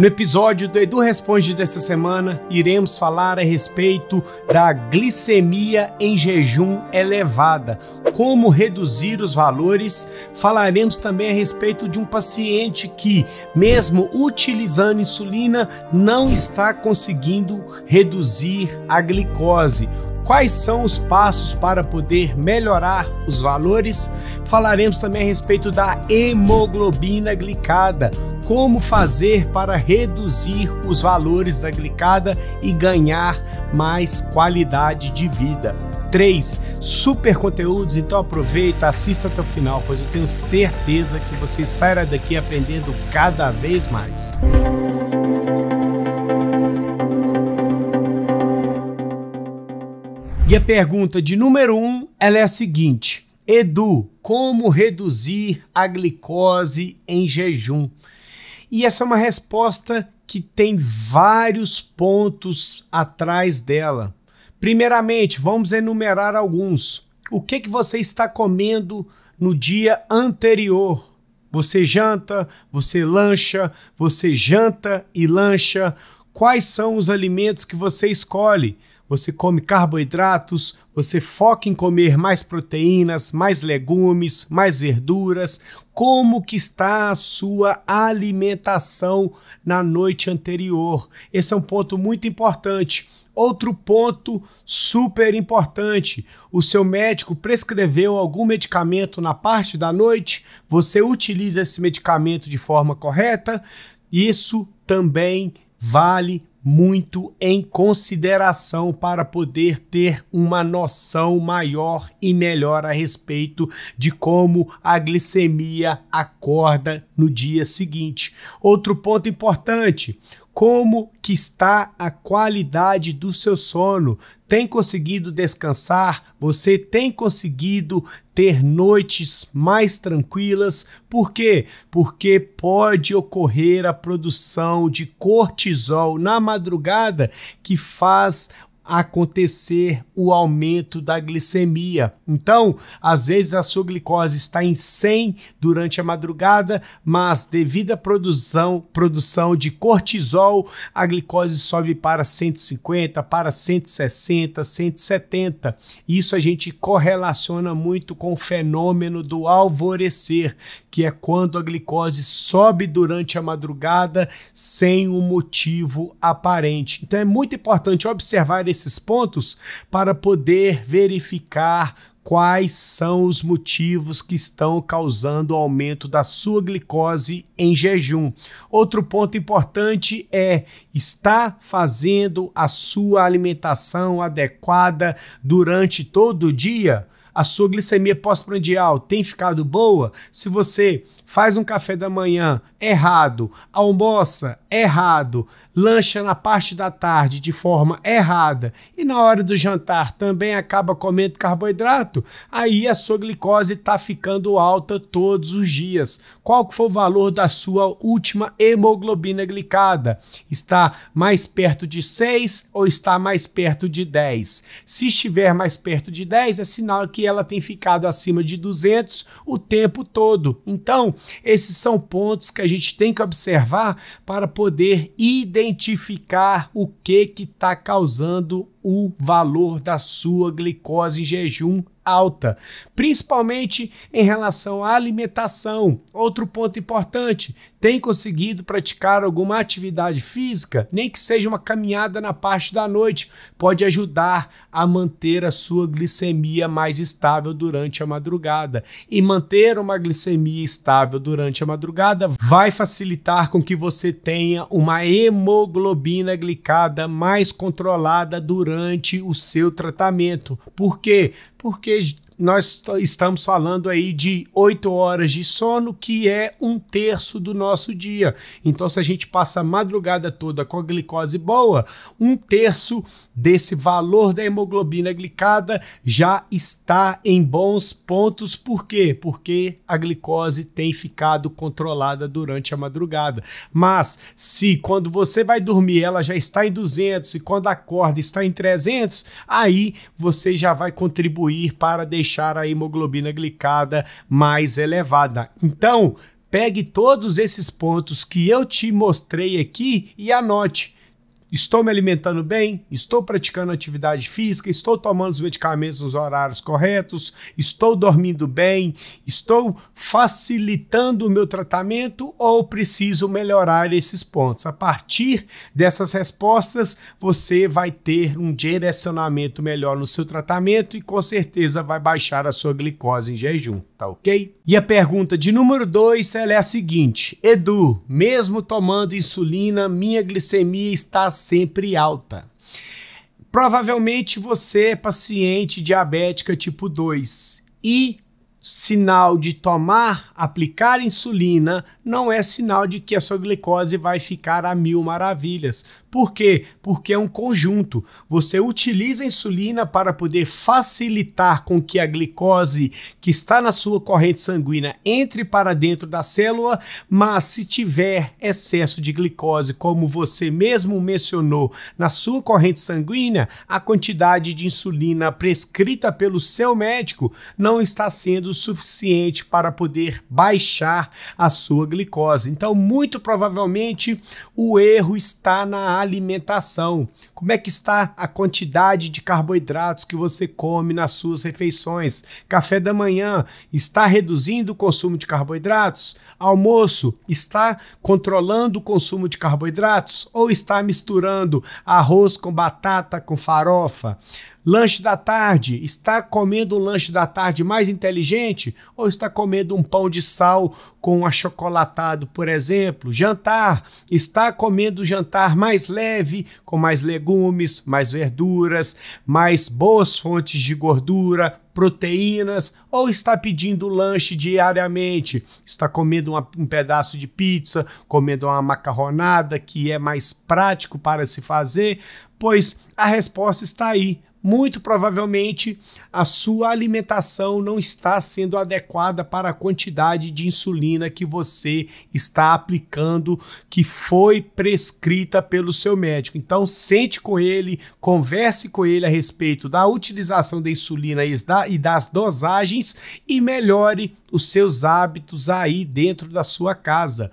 No episódio do Edu Responde desta semana, iremos falar a respeito da glicemia em jejum elevada, como reduzir os valores. Falaremos também a respeito de um paciente que, mesmo utilizando insulina, não está conseguindo reduzir a glicose quais são os passos para poder melhorar os valores. Falaremos também a respeito da hemoglobina glicada, como fazer para reduzir os valores da glicada e ganhar mais qualidade de vida. 3 super conteúdos, então aproveita, assista até o final, pois eu tenho certeza que você sairá daqui aprendendo cada vez mais. E a pergunta de número 1, um, é a seguinte: Edu, como reduzir a glicose em jejum? E essa é uma resposta que tem vários pontos atrás dela. Primeiramente, vamos enumerar alguns. O que, que você está comendo no dia anterior? Você janta, você lancha, você janta e lancha. Quais são os alimentos que você escolhe? você come carboidratos, você foca em comer mais proteínas, mais legumes, mais verduras. Como que está a sua alimentação na noite anterior? Esse é um ponto muito importante. Outro ponto super importante: o seu médico prescreveu algum medicamento na parte da noite, você utiliza esse medicamento de forma correta? Isso também vale muito em consideração para poder ter uma noção maior e melhor a respeito de como a glicemia acorda no dia seguinte. Outro ponto importante, como que está a qualidade do seu sono? tem conseguido descansar, você tem conseguido ter noites mais tranquilas. Por quê? Porque pode ocorrer a produção de cortisol na madrugada que faz acontecer o aumento da glicemia. Então, às vezes a sua glicose está em 100 durante a madrugada, mas devido à produção, produção de cortisol, a glicose sobe para 150, para 160, 170. Isso a gente correlaciona muito com o fenômeno do alvorecer, que é quando a glicose sobe durante a madrugada sem um motivo aparente. Então é muito importante observar esse esses pontos para poder verificar quais são os motivos que estão causando o aumento da sua glicose em jejum. Outro ponto importante é está fazendo a sua alimentação adequada durante todo o dia? a sua glicemia pós-prandial tem ficado boa? Se você faz um café da manhã errado, almoça errado, lancha na parte da tarde de forma errada e na hora do jantar também acaba comendo carboidrato, aí a sua glicose está ficando alta todos os dias. Qual que foi o valor da sua última hemoglobina glicada? Está mais perto de 6 ou está mais perto de 10? Se estiver mais perto de 10, é sinal que ela tem ficado acima de 200 o tempo todo. Então, esses são pontos que a gente tem que observar para poder identificar identificar o que que está causando o valor da sua glicose em jejum alta, principalmente em relação à alimentação. Outro ponto importante: tem conseguido praticar alguma atividade física, nem que seja uma caminhada na parte da noite, pode ajudar a manter a sua glicemia mais estável durante a madrugada. E manter uma glicemia estável durante a madrugada vai facilitar com que você tenha uma hemoglobina glicada mais controlada durante durante o seu tratamento. Por quê? Porque nós estamos falando aí de 8 horas de sono, que é um terço do nosso dia. Então, se a gente passa a madrugada toda com a glicose boa, um terço desse valor da hemoglobina glicada já está em bons pontos. Por quê? Porque a glicose tem ficado controlada durante a madrugada. Mas se quando você vai dormir ela já está em 200 e quando acorda está em 300, aí você já vai contribuir para deixar deixar a hemoglobina glicada mais elevada. Então, pegue todos esses pontos que eu te mostrei aqui e anote. Estou me alimentando bem? Estou praticando atividade física? Estou tomando os medicamentos nos horários corretos? Estou dormindo bem? Estou facilitando o meu tratamento ou preciso melhorar esses pontos? A partir dessas respostas, você vai ter um direcionamento melhor no seu tratamento e com certeza vai baixar a sua glicose em jejum, tá ok? E a pergunta de número 2 é a seguinte: Edu, mesmo tomando insulina, minha glicemia está sempre alta. Provavelmente você é paciente diabética tipo 2 e sinal de tomar, aplicar insulina, não é sinal de que a sua glicose vai ficar a mil maravilhas, por quê? Porque é um conjunto. Você utiliza a insulina para poder facilitar com que a glicose que está na sua corrente sanguínea entre para dentro da célula, mas se tiver excesso de glicose, como você mesmo mencionou, na sua corrente sanguínea, a quantidade de insulina prescrita pelo seu médico não está sendo suficiente para poder baixar a sua glicose. Então, muito provavelmente, o erro está na alimentação. Como é que está a quantidade de carboidratos que você come nas suas refeições? Café da manhã está reduzindo o consumo de carboidratos? Almoço está controlando o consumo de carboidratos ou está misturando arroz com batata com farofa? Lanche da tarde, está comendo um lanche da tarde mais inteligente ou está comendo um pão de sal com um achocolatado, por exemplo? Jantar, está comendo jantar mais leve, com mais legumes, mais verduras, mais boas fontes de gordura, proteínas ou está pedindo lanche diariamente, está comendo uma, um pedaço de pizza, comendo uma macarronada que é mais prático para se fazer, pois a resposta está aí muito provavelmente a sua alimentação não está sendo adequada para a quantidade de insulina que você está aplicando, que foi prescrita pelo seu médico. Então, sente com ele, converse com ele a respeito da utilização da insulina e das dosagens e melhore os seus hábitos aí dentro da sua casa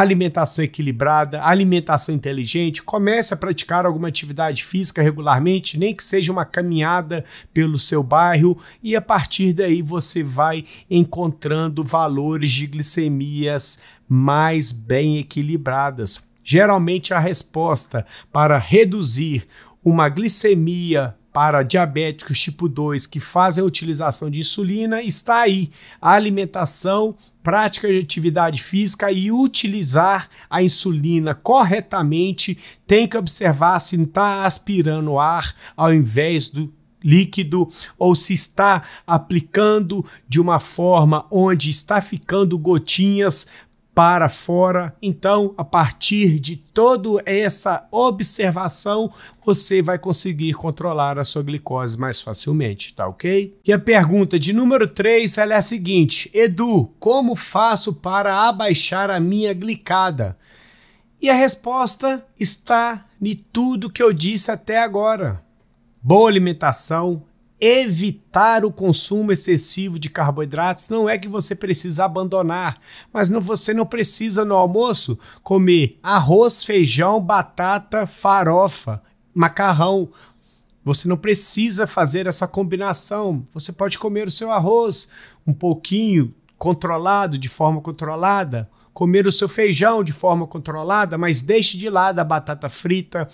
alimentação equilibrada, alimentação inteligente, comece a praticar alguma atividade física regularmente, nem que seja uma caminhada pelo seu bairro, e a partir daí você vai encontrando valores de glicemias mais bem equilibradas. Geralmente a resposta para reduzir uma glicemia para diabéticos tipo 2 que fazem a utilização de insulina está aí. A alimentação, prática de atividade física e utilizar a insulina corretamente, tem que observar se está aspirando ar ao invés do líquido ou se está aplicando de uma forma onde está ficando gotinhas para fora. Então, a partir de toda essa observação, você vai conseguir controlar a sua glicose mais facilmente, tá ok? E a pergunta de número 3 é a seguinte: Edu, como faço para abaixar a minha glicada? E a resposta está em tudo que eu disse até agora. Boa alimentação, evitar o consumo excessivo de carboidratos. Não é que você precisa abandonar, mas não, você não precisa no almoço comer arroz, feijão, batata, farofa, macarrão. Você não precisa fazer essa combinação. Você pode comer o seu arroz um pouquinho, controlado, de forma controlada, comer o seu feijão de forma controlada, mas deixe de lado a batata frita,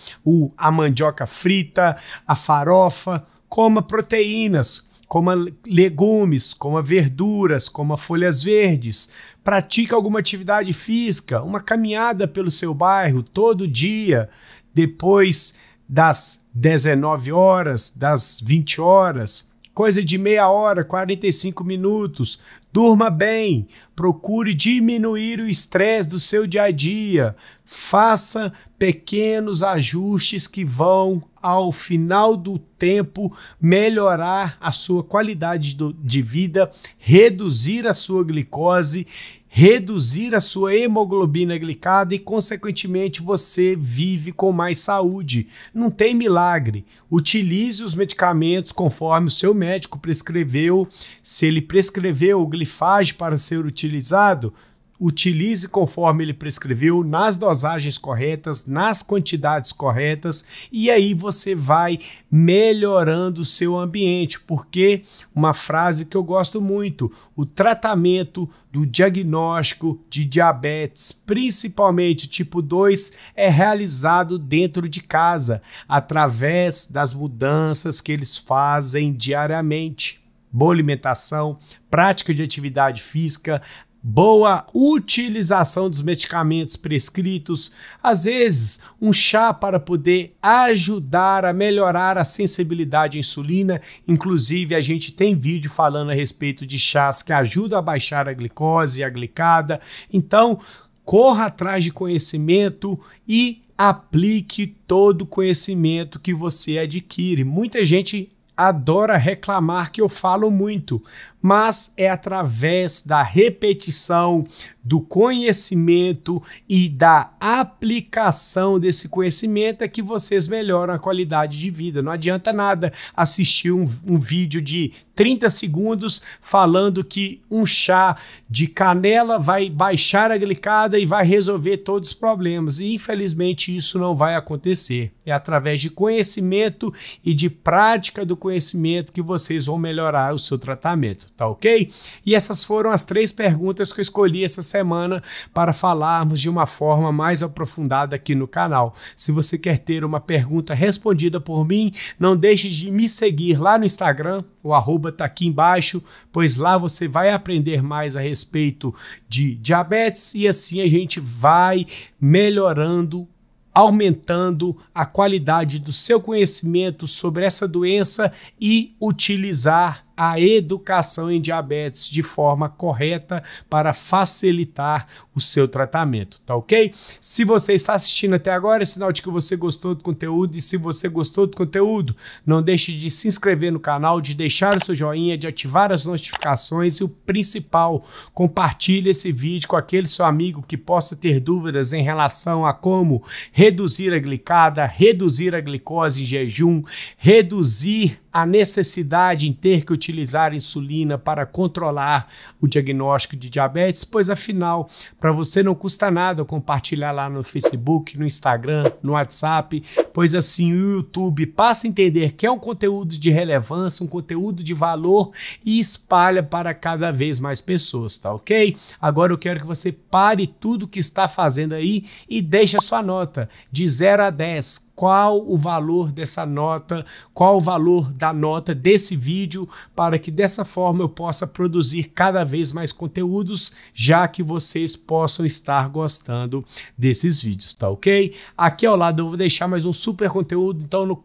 a mandioca frita, a farofa coma proteínas, coma legumes, coma verduras, coma folhas verdes, pratique alguma atividade física, uma caminhada pelo seu bairro todo dia, depois das 19 horas, das 20 horas, coisa de meia hora, 45 minutos. Durma bem, procure diminuir o estresse do seu dia a dia, faça pequenos ajustes que vão ao final do tempo, melhorar a sua qualidade do, de vida, reduzir a sua glicose, reduzir a sua hemoglobina glicada e, consequentemente, você vive com mais saúde. Não tem milagre. Utilize os medicamentos conforme o seu médico prescreveu. Se ele prescreveu o glifage para ser utilizado, utilize conforme ele prescreveu, nas dosagens corretas, nas quantidades corretas, e aí você vai melhorando o seu ambiente, porque uma frase que eu gosto muito, o tratamento do diagnóstico de diabetes, principalmente tipo 2, é realizado dentro de casa, através das mudanças que eles fazem diariamente boa alimentação, prática de atividade física, boa utilização dos medicamentos prescritos, às vezes um chá para poder ajudar a melhorar a sensibilidade à insulina. Inclusive, a gente tem vídeo falando a respeito de chás que ajudam a baixar a glicose e a glicada. Então, corra atrás de conhecimento e aplique todo o conhecimento que você adquire. Muita gente adora reclamar que eu falo muito, mas é através da repetição, do conhecimento e da aplicação desse conhecimento é que vocês melhoram a qualidade de vida. Não adianta nada assistir um, um vídeo de 30 segundos falando que um chá de canela vai baixar a glicada e vai resolver todos os problemas. E infelizmente isso não vai acontecer. É através de conhecimento e de prática do conhecimento que vocês vão melhorar o seu tratamento tá ok? E essas foram as três perguntas que eu escolhi essa semana para falarmos de uma forma mais aprofundada aqui no canal. Se você quer ter uma pergunta respondida por mim, não deixe de me seguir lá no Instagram, o arroba tá aqui embaixo, pois lá você vai aprender mais a respeito de diabetes e assim a gente vai melhorando aumentando a qualidade do seu conhecimento sobre essa doença e utilizar a educação em diabetes de forma correta para facilitar o seu tratamento, tá ok? Se você está assistindo até agora, é sinal de que você gostou do conteúdo e se você gostou do conteúdo, não deixe de se inscrever no canal, de deixar o seu joinha, de ativar as notificações e o principal, compartilhe esse vídeo com aquele seu amigo que possa ter dúvidas em relação a como reduzir a glicada, reduzir a glicose em jejum, reduzir a necessidade em ter que utilizar utilizar insulina para controlar o diagnóstico de diabetes, pois afinal, para você não custa nada compartilhar lá no Facebook, no Instagram, no WhatsApp, pois assim o YouTube passa a entender que é um conteúdo de relevância, um conteúdo de valor e espalha para cada vez mais pessoas, tá ok? Agora eu quero que você pare tudo que está fazendo aí e deixe a sua nota de 0 a 10 qual o valor dessa nota, qual o valor da nota desse vídeo, para que dessa forma eu possa produzir cada vez mais conteúdos, já que vocês possam estar gostando desses vídeos, tá ok? Aqui ao lado eu vou deixar mais um super conteúdo, então no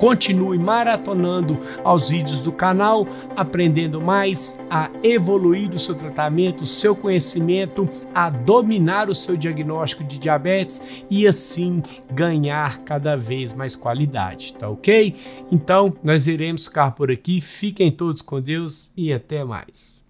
Continue maratonando aos vídeos do canal, aprendendo mais a evoluir o seu tratamento, o seu conhecimento, a dominar o seu diagnóstico de diabetes e assim ganhar cada vez mais qualidade, tá ok? Então, nós iremos ficar por aqui. Fiquem todos com Deus e até mais.